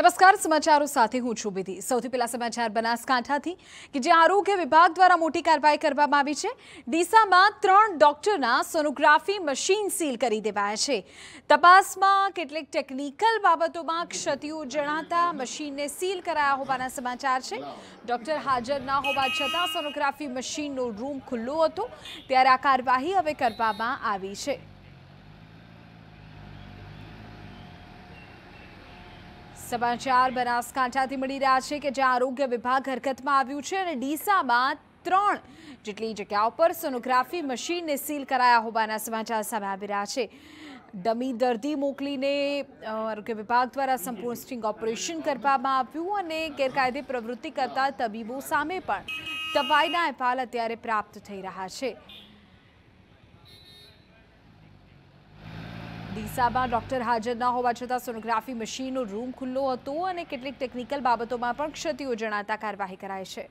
નમસ્કાર સમાચારો સાથે હું છું વિધિ સૌથી પહેલા સમાચાર બનાસકાંઠાથી કે જે આરોગ્ય વિભાગ દ્વારા મોટી કાર્યવાહી કરવામાં આવી છે ડીસામાં ત્રણ ડોક્ટરના સોનોગ્રાફી મશીન સીલ કરી દેવાયા છે તપાસમાં કેટલીક ટેકનિકલ બાબતોમાં ક્ષતિઓ જણાતા મશીનને સીલ કરાયા હોવાના સમાચાર છે ડોક્ટર હાજર ન હોવા છતાં સોનોગ્રાફી મશીનનો રૂમ ખુલ્લો હતો ત્યારે આ કાર્યવાહી હવે કરવામાં આવી છે સમાચાર બનાસકાંઠાથી મળી રહ્યા છે કે જ્યાં આરોગ્ય વિભાગ હરકતમાં આવ્યું છે અને ડીસામાં ત્રણ જેટલી જગ્યાઓ પર સોનોગ્રાફી મશીનને સીલ કરાયા હોવાના સમાચાર સામે આવી રહ્યા છે ડમી દર્દી મોકલીને આરોગ્ય વિભાગ દ્વારા સંપૂર્ણ સ્ટિંગ ઓપરેશન કરવામાં આવ્યું અને ગેરકાયદે પ્રવૃત્તિ કરતા તબીબો સામે પણ તપાઈના અહેવાલ અત્યારે પ્રાપ્ત થઈ રહ્યા છે ડીસામાં ડોક્ટર હાજર ન હોવા છતાં સોનોગ્રાફી મશીનનો રૂમ ખુલ્લો હતો અને કેટલીક ટેકનિકલ બાબતોમાં પણ ક્ષતિઓ જણાતા કાર્યવાહી કરાય છે